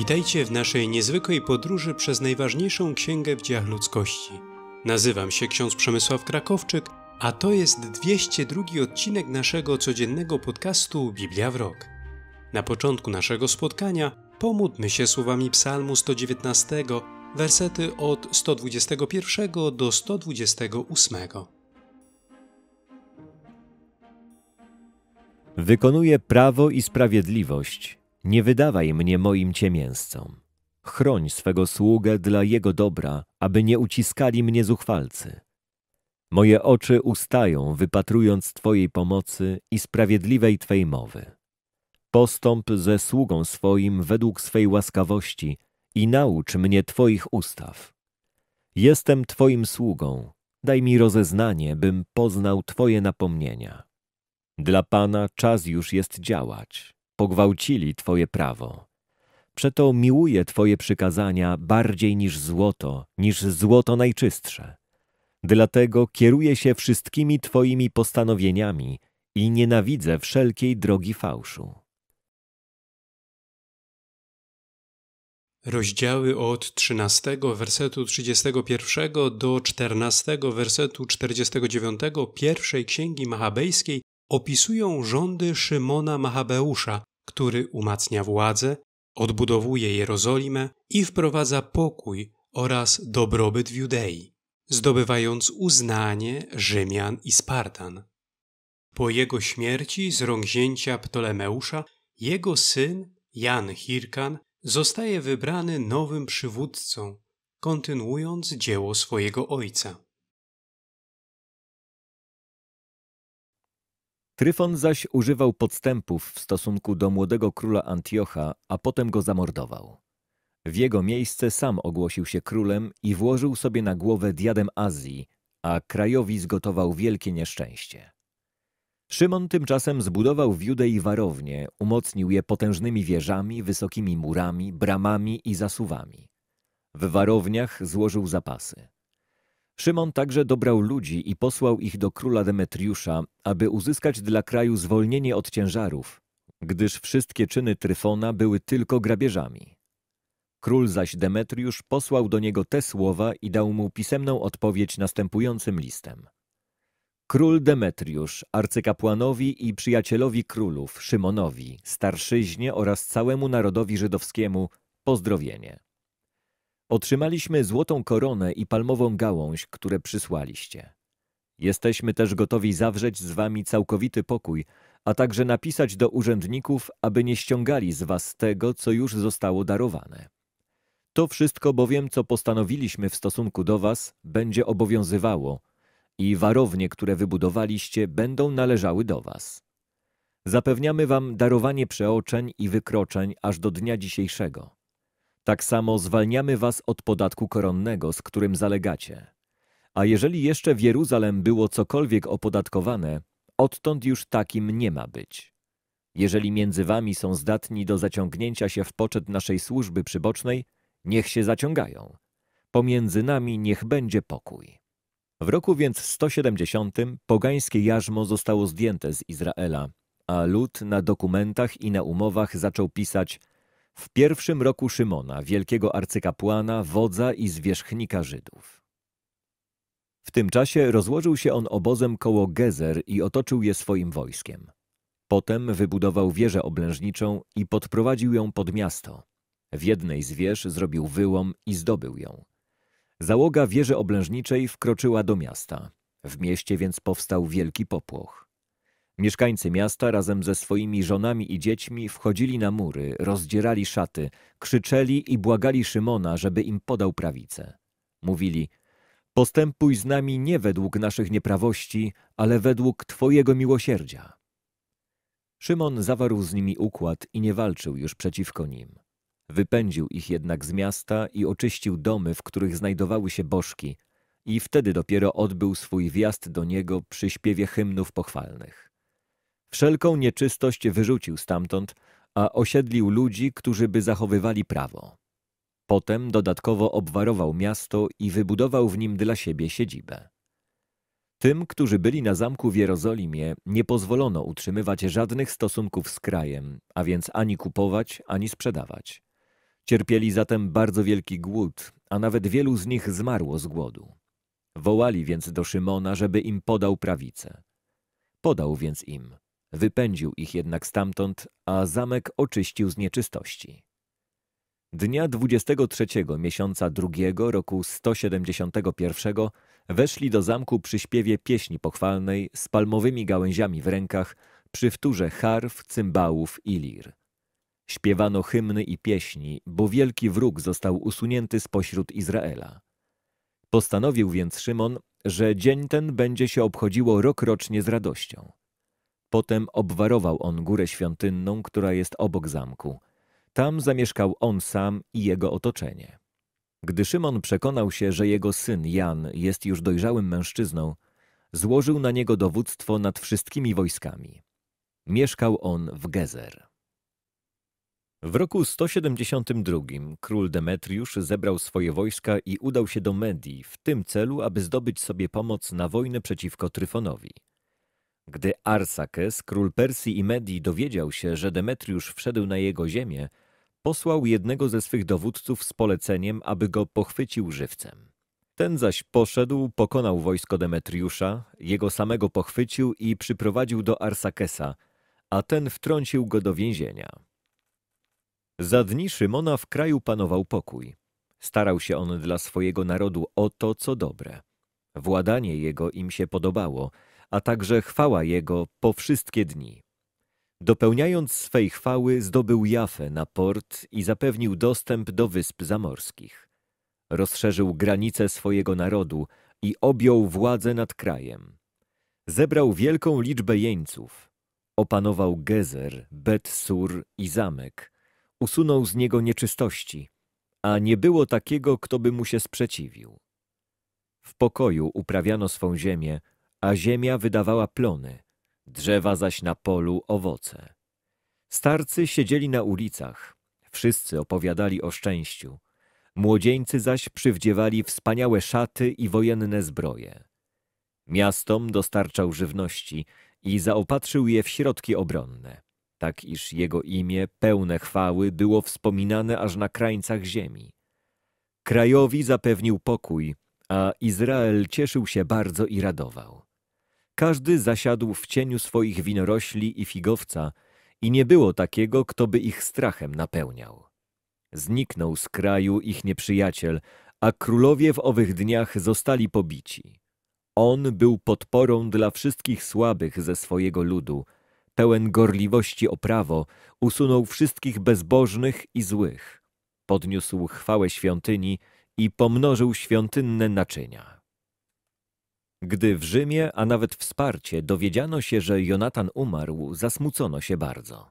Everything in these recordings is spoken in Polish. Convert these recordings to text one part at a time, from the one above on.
Witajcie w naszej niezwykłej podróży przez najważniejszą księgę w dziejach ludzkości. Nazywam się ksiądz Przemysław Krakowczyk, a to jest 202 odcinek naszego codziennego podcastu Biblia w Rok. Na początku naszego spotkania pomódmy się słowami Psalmu 119, wersety od 121 do 128. Wykonuje prawo i sprawiedliwość nie wydawaj mnie moim ciemięscom. Chroń swego sługę dla jego dobra, aby nie uciskali mnie zuchwalcy. Moje oczy ustają, wypatrując Twojej pomocy i sprawiedliwej Twej mowy. Postąp ze sługą swoim według swej łaskawości i naucz mnie Twoich ustaw. Jestem Twoim sługą, daj mi rozeznanie, bym poznał Twoje napomnienia. Dla Pana czas już jest działać pogwałcili Twoje prawo. Przeto miłuję Twoje przykazania bardziej niż złoto, niż złoto najczystsze. Dlatego kieruję się wszystkimi Twoimi postanowieniami i nienawidzę wszelkiej drogi fałszu. Rozdziały od 13 wersetu 31 do 14 wersetu 49 pierwszej księgi machabejskiej opisują rządy Szymona Machabeusza, który umacnia władzę, odbudowuje Jerozolimę i wprowadza pokój oraz dobrobyt w Judei, zdobywając uznanie Rzymian i Spartan. Po jego śmierci z rąk zięcia Ptolemeusza, jego syn Jan Hirkan zostaje wybrany nowym przywódcą, kontynuując dzieło swojego ojca. Tryfon zaś używał podstępów w stosunku do młodego króla Antiocha, a potem go zamordował. W jego miejsce sam ogłosił się królem i włożył sobie na głowę diadem Azji, a krajowi zgotował wielkie nieszczęście. Szymon tymczasem zbudował w Judei warownie, umocnił je potężnymi wieżami, wysokimi murami, bramami i zasuwami. W warowniach złożył zapasy. Szymon także dobrał ludzi i posłał ich do króla Demetriusza, aby uzyskać dla kraju zwolnienie od ciężarów, gdyż wszystkie czyny Tryfona były tylko grabieżami. Król zaś Demetriusz posłał do niego te słowa i dał mu pisemną odpowiedź następującym listem. Król Demetriusz, arcykapłanowi i przyjacielowi królów, Szymonowi, starszyźnie oraz całemu narodowi żydowskiemu, pozdrowienie. Otrzymaliśmy złotą koronę i palmową gałąź, które przysłaliście. Jesteśmy też gotowi zawrzeć z wami całkowity pokój, a także napisać do urzędników, aby nie ściągali z was tego, co już zostało darowane. To wszystko bowiem, co postanowiliśmy w stosunku do was, będzie obowiązywało i warownie, które wybudowaliście, będą należały do was. Zapewniamy wam darowanie przeoczeń i wykroczeń aż do dnia dzisiejszego. Tak samo zwalniamy was od podatku koronnego, z którym zalegacie. A jeżeli jeszcze w Jeruzalem było cokolwiek opodatkowane, odtąd już takim nie ma być. Jeżeli między wami są zdatni do zaciągnięcia się w poczet naszej służby przybocznej, niech się zaciągają. Pomiędzy nami niech będzie pokój. W roku więc 170 pogańskie jarzmo zostało zdjęte z Izraela, a lud na dokumentach i na umowach zaczął pisać w pierwszym roku Szymona, wielkiego arcykapłana, wodza i zwierzchnika Żydów. W tym czasie rozłożył się on obozem koło Gezer i otoczył je swoim wojskiem. Potem wybudował wieżę oblężniczą i podprowadził ją pod miasto. W jednej z wież zrobił wyłom i zdobył ją. Załoga wieży oblężniczej wkroczyła do miasta. W mieście więc powstał wielki popłoch. Mieszkańcy miasta razem ze swoimi żonami i dziećmi wchodzili na mury, rozdzierali szaty, krzyczeli i błagali Szymona, żeby im podał prawicę. Mówili, postępuj z nami nie według naszych nieprawości, ale według Twojego miłosierdzia. Szymon zawarł z nimi układ i nie walczył już przeciwko nim. Wypędził ich jednak z miasta i oczyścił domy, w których znajdowały się bożki, i wtedy dopiero odbył swój wjazd do niego przy śpiewie hymnów pochwalnych. Wszelką nieczystość wyrzucił stamtąd, a osiedlił ludzi, którzy by zachowywali prawo. Potem dodatkowo obwarował miasto i wybudował w nim dla siebie siedzibę. Tym, którzy byli na zamku w Jerozolimie, nie pozwolono utrzymywać żadnych stosunków z krajem, a więc ani kupować, ani sprzedawać. Cierpieli zatem bardzo wielki głód, a nawet wielu z nich zmarło z głodu. Wołali więc do Szymona, żeby im podał prawicę. Podał więc im. Wypędził ich jednak stamtąd, a zamek oczyścił z nieczystości. Dnia 23 miesiąca drugiego roku 171 weszli do zamku przy śpiewie pieśni pochwalnej z palmowymi gałęziami w rękach, przy wtórze harf, cymbałów i lir. Śpiewano hymny i pieśni, bo wielki wróg został usunięty spośród Izraela. Postanowił więc Szymon, że dzień ten będzie się obchodziło rokrocznie z radością. Potem obwarował on górę świątynną, która jest obok zamku. Tam zamieszkał on sam i jego otoczenie. Gdy Szymon przekonał się, że jego syn Jan jest już dojrzałym mężczyzną, złożył na niego dowództwo nad wszystkimi wojskami. Mieszkał on w Gezer. W roku 172 król Demetriusz zebrał swoje wojska i udał się do Medii w tym celu, aby zdobyć sobie pomoc na wojnę przeciwko Tryfonowi. Gdy Arsakes, król Persji i Medii, dowiedział się, że Demetriusz wszedł na jego ziemię, posłał jednego ze swych dowódców z poleceniem, aby go pochwycił żywcem. Ten zaś poszedł, pokonał wojsko Demetriusza, jego samego pochwycił i przyprowadził do Arsakesa, a ten wtrącił go do więzienia. Za dni Szymona w kraju panował pokój. Starał się on dla swojego narodu o to, co dobre. Władanie jego im się podobało – a także chwała Jego po wszystkie dni. Dopełniając swej chwały zdobył Jafę na port i zapewnił dostęp do wysp zamorskich. Rozszerzył granice swojego narodu i objął władzę nad krajem. Zebrał wielką liczbę jeńców. Opanował Gezer, Bet-Sur i zamek. Usunął z niego nieczystości, a nie było takiego, kto by mu się sprzeciwił. W pokoju uprawiano swą ziemię, a ziemia wydawała plony, drzewa zaś na polu owoce. Starcy siedzieli na ulicach, wszyscy opowiadali o szczęściu, młodzieńcy zaś przywdziewali wspaniałe szaty i wojenne zbroje. Miastom dostarczał żywności i zaopatrzył je w środki obronne, tak iż jego imię pełne chwały było wspominane aż na krańcach ziemi. Krajowi zapewnił pokój, a Izrael cieszył się bardzo i radował. Każdy zasiadł w cieniu swoich winorośli i figowca i nie było takiego, kto by ich strachem napełniał. Zniknął z kraju ich nieprzyjaciel, a królowie w owych dniach zostali pobici. On był podporą dla wszystkich słabych ze swojego ludu, pełen gorliwości o prawo, usunął wszystkich bezbożnych i złych. Podniósł chwałę świątyni i pomnożył świątynne naczynia. Gdy w Rzymie, a nawet w Sparcie, dowiedziano się, że Jonatan umarł, zasmucono się bardzo.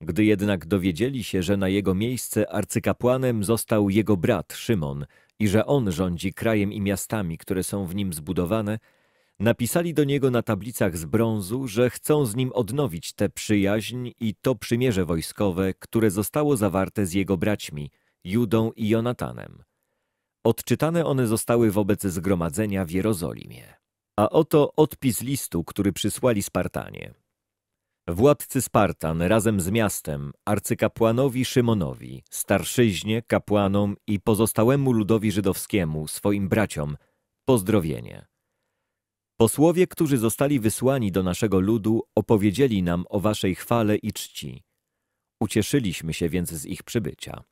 Gdy jednak dowiedzieli się, że na jego miejsce arcykapłanem został jego brat Szymon i że on rządzi krajem i miastami, które są w nim zbudowane, napisali do niego na tablicach z brązu, że chcą z nim odnowić tę przyjaźń i to przymierze wojskowe, które zostało zawarte z jego braćmi, Judą i Jonatanem. Odczytane one zostały wobec zgromadzenia w Jerozolimie. A oto odpis listu, który przysłali Spartanie. Władcy Spartan razem z miastem, arcykapłanowi Szymonowi, starszyźnie, kapłanom i pozostałemu ludowi żydowskiemu, swoim braciom, pozdrowienie. Posłowie, którzy zostali wysłani do naszego ludu, opowiedzieli nam o waszej chwale i czci. Ucieszyliśmy się więc z ich przybycia.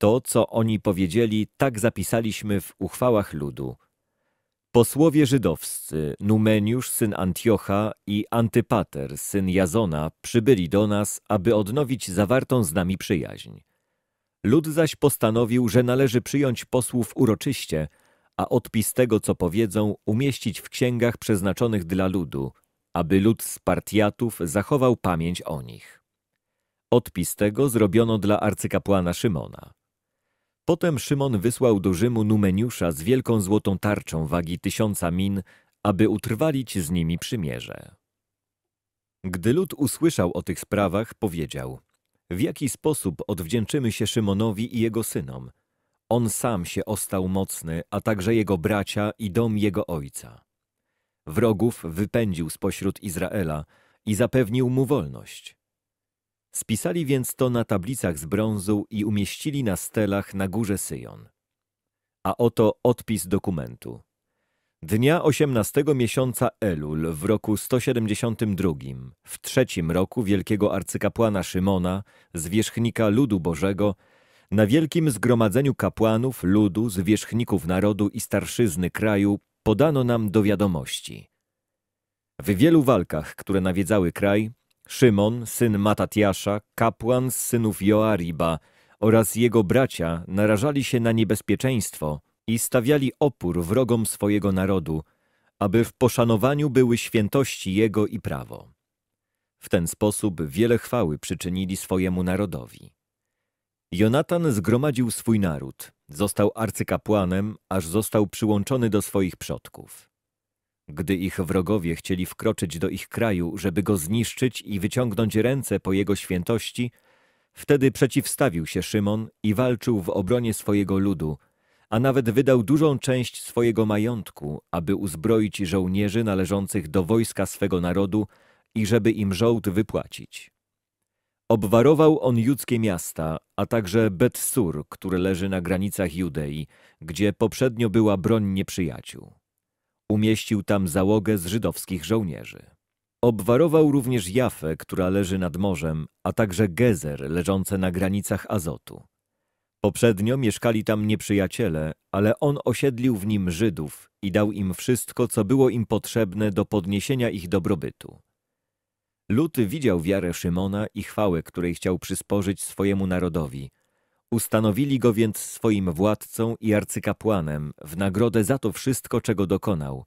To, co oni powiedzieli, tak zapisaliśmy w uchwałach ludu. Posłowie żydowscy, Numeniusz syn Antiocha i Antypater syn Jazona przybyli do nas, aby odnowić zawartą z nami przyjaźń. Lud zaś postanowił, że należy przyjąć posłów uroczyście, a odpis tego, co powiedzą, umieścić w księgach przeznaczonych dla ludu, aby lud Spartiatów zachował pamięć o nich. Odpis tego zrobiono dla arcykapłana Szymona. Potem Szymon wysłał do Rzymu Numeniusza z wielką złotą tarczą wagi tysiąca min, aby utrwalić z nimi przymierze. Gdy lud usłyszał o tych sprawach, powiedział W jaki sposób odwdzięczymy się Szymonowi i jego synom? On sam się ostał mocny, a także jego bracia i dom jego ojca. Wrogów wypędził spośród Izraela i zapewnił mu wolność. Spisali więc to na tablicach z brązu i umieścili na stelach na górze Syjon. A oto odpis dokumentu. Dnia 18 miesiąca Elul w roku 172, w trzecim roku wielkiego arcykapłana Szymona, zwierzchnika ludu Bożego, na wielkim zgromadzeniu kapłanów, ludu, zwierzchników narodu i starszyzny kraju podano nam do wiadomości. W wielu walkach, które nawiedzały kraj, Szymon, syn Matatiasza, kapłan z synów Joariba oraz jego bracia narażali się na niebezpieczeństwo i stawiali opór wrogom swojego narodu, aby w poszanowaniu były świętości jego i prawo. W ten sposób wiele chwały przyczynili swojemu narodowi. Jonatan zgromadził swój naród, został arcykapłanem, aż został przyłączony do swoich przodków. Gdy ich wrogowie chcieli wkroczyć do ich kraju, żeby go zniszczyć i wyciągnąć ręce po jego świętości, wtedy przeciwstawił się Szymon i walczył w obronie swojego ludu, a nawet wydał dużą część swojego majątku, aby uzbroić żołnierzy należących do wojska swego narodu i żeby im żołd wypłacić. Obwarował on judzkie miasta, a także Betsur, które leży na granicach Judei, gdzie poprzednio była broń nieprzyjaciół. Umieścił tam załogę z żydowskich żołnierzy. Obwarował również Jafę, która leży nad morzem, a także Gezer leżące na granicach Azotu. Poprzednio mieszkali tam nieprzyjaciele, ale on osiedlił w nim Żydów i dał im wszystko, co było im potrzebne do podniesienia ich dobrobytu. Lut widział wiarę Szymona i chwałę, której chciał przysporzyć swojemu narodowi – Ustanowili go więc swoim władcą i arcykapłanem w nagrodę za to wszystko, czego dokonał,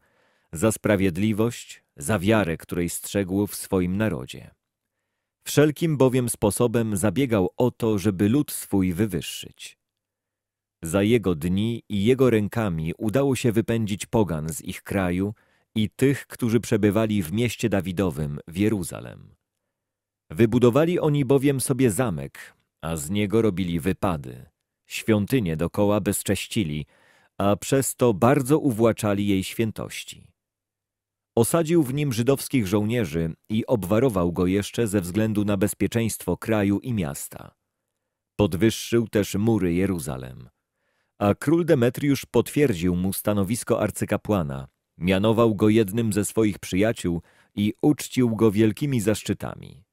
za sprawiedliwość, za wiarę, której strzegł w swoim narodzie. Wszelkim bowiem sposobem zabiegał o to, żeby lud swój wywyższyć. Za jego dni i jego rękami udało się wypędzić pogan z ich kraju i tych, którzy przebywali w mieście Dawidowym, w Jeruzalem. Wybudowali oni bowiem sobie zamek, a z niego robili wypady. Świątynię dokoła bezcześcili, a przez to bardzo uwłaczali jej świętości. Osadził w nim żydowskich żołnierzy i obwarował go jeszcze ze względu na bezpieczeństwo kraju i miasta. Podwyższył też mury Jeruzalem. A król Demetriusz potwierdził mu stanowisko arcykapłana, mianował go jednym ze swoich przyjaciół i uczcił go wielkimi zaszczytami.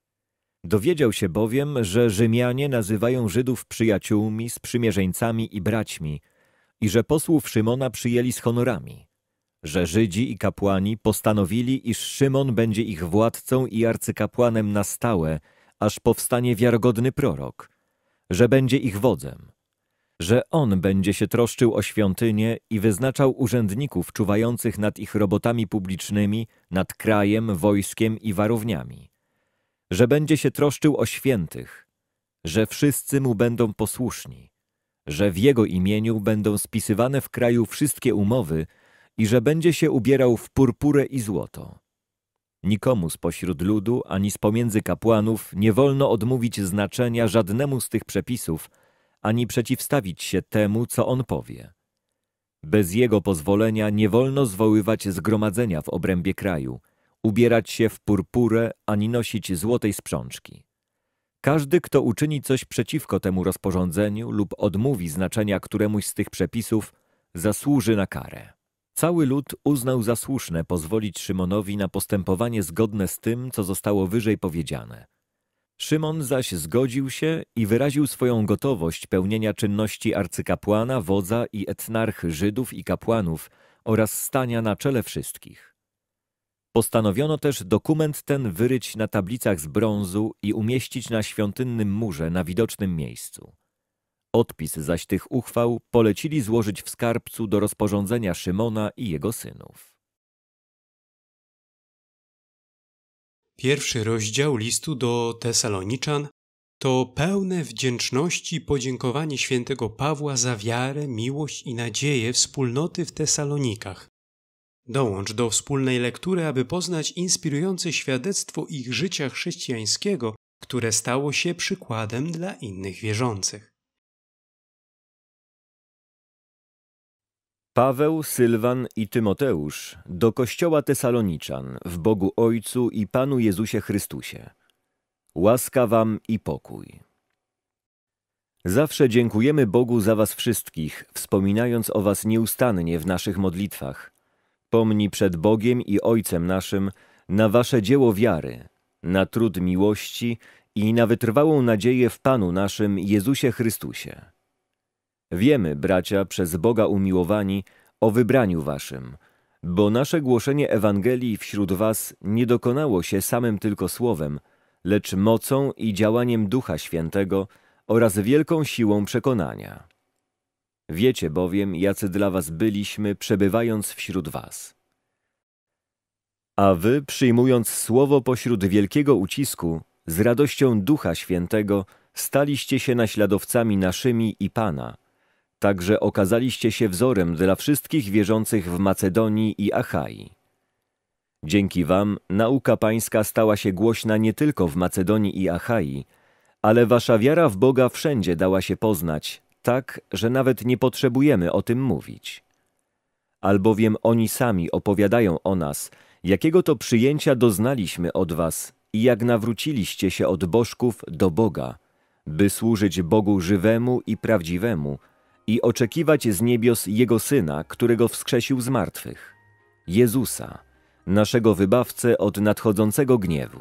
Dowiedział się bowiem, że Rzymianie nazywają Żydów przyjaciółmi, sprzymierzeńcami i braćmi i że posłów Szymona przyjęli z honorami, że Żydzi i kapłani postanowili, iż Szymon będzie ich władcą i arcykapłanem na stałe, aż powstanie wiarogodny prorok, że będzie ich wodzem, że on będzie się troszczył o świątynię i wyznaczał urzędników czuwających nad ich robotami publicznymi, nad krajem, wojskiem i warowniami że będzie się troszczył o świętych, że wszyscy mu będą posłuszni, że w jego imieniu będą spisywane w kraju wszystkie umowy i że będzie się ubierał w purpurę i złoto. Nikomu spośród ludu ani z pomiędzy kapłanów nie wolno odmówić znaczenia żadnemu z tych przepisów, ani przeciwstawić się temu, co on powie. Bez jego pozwolenia nie wolno zwoływać zgromadzenia w obrębie kraju – ubierać się w purpurę ani nosić złotej sprzączki. Każdy, kto uczyni coś przeciwko temu rozporządzeniu lub odmówi znaczenia któremuś z tych przepisów, zasłuży na karę. Cały lud uznał za słuszne pozwolić Szymonowi na postępowanie zgodne z tym, co zostało wyżej powiedziane. Szymon zaś zgodził się i wyraził swoją gotowość pełnienia czynności arcykapłana, wodza i etnarchy Żydów i kapłanów oraz stania na czele wszystkich. Postanowiono też dokument ten wyryć na tablicach z brązu i umieścić na świątynnym murze na widocznym miejscu. Odpis zaś tych uchwał polecili złożyć w skarbcu do rozporządzenia Szymona i jego synów. Pierwszy rozdział listu do Tesaloniczan to pełne wdzięczności i podziękowanie świętego Pawła za wiarę, miłość i nadzieję wspólnoty w Tesalonikach Dołącz do wspólnej lektury, aby poznać inspirujące świadectwo ich życia chrześcijańskiego, które stało się przykładem dla innych wierzących. Paweł, Sylwan i Tymoteusz do Kościoła Tesaloniczan w Bogu Ojcu i Panu Jezusie Chrystusie. Łaska Wam i pokój. Zawsze dziękujemy Bogu za Was wszystkich, wspominając o Was nieustannie w naszych modlitwach – pomni przed Bogiem i Ojcem naszym na wasze dzieło wiary, na trud miłości i na wytrwałą nadzieję w Panu naszym Jezusie Chrystusie. Wiemy, bracia, przez Boga umiłowani, o wybraniu waszym, bo nasze głoszenie Ewangelii wśród was nie dokonało się samym tylko słowem, lecz mocą i działaniem Ducha Świętego oraz wielką siłą przekonania. Wiecie bowiem, jacy dla was byliśmy, przebywając wśród was. A wy, przyjmując słowo pośród wielkiego ucisku, z radością Ducha Świętego, staliście się naśladowcami naszymi i Pana. Także okazaliście się wzorem dla wszystkich wierzących w Macedonii i Achai. Dzięki wam nauka pańska stała się głośna nie tylko w Macedonii i Achai, ale wasza wiara w Boga wszędzie dała się poznać, tak, że nawet nie potrzebujemy o tym mówić. Albowiem oni sami opowiadają o nas, jakiego to przyjęcia doznaliśmy od was i jak nawróciliście się od bożków do Boga, by służyć Bogu żywemu i prawdziwemu i oczekiwać z niebios Jego Syna, którego wskrzesił z martwych, Jezusa, naszego Wybawcę od nadchodzącego gniewu.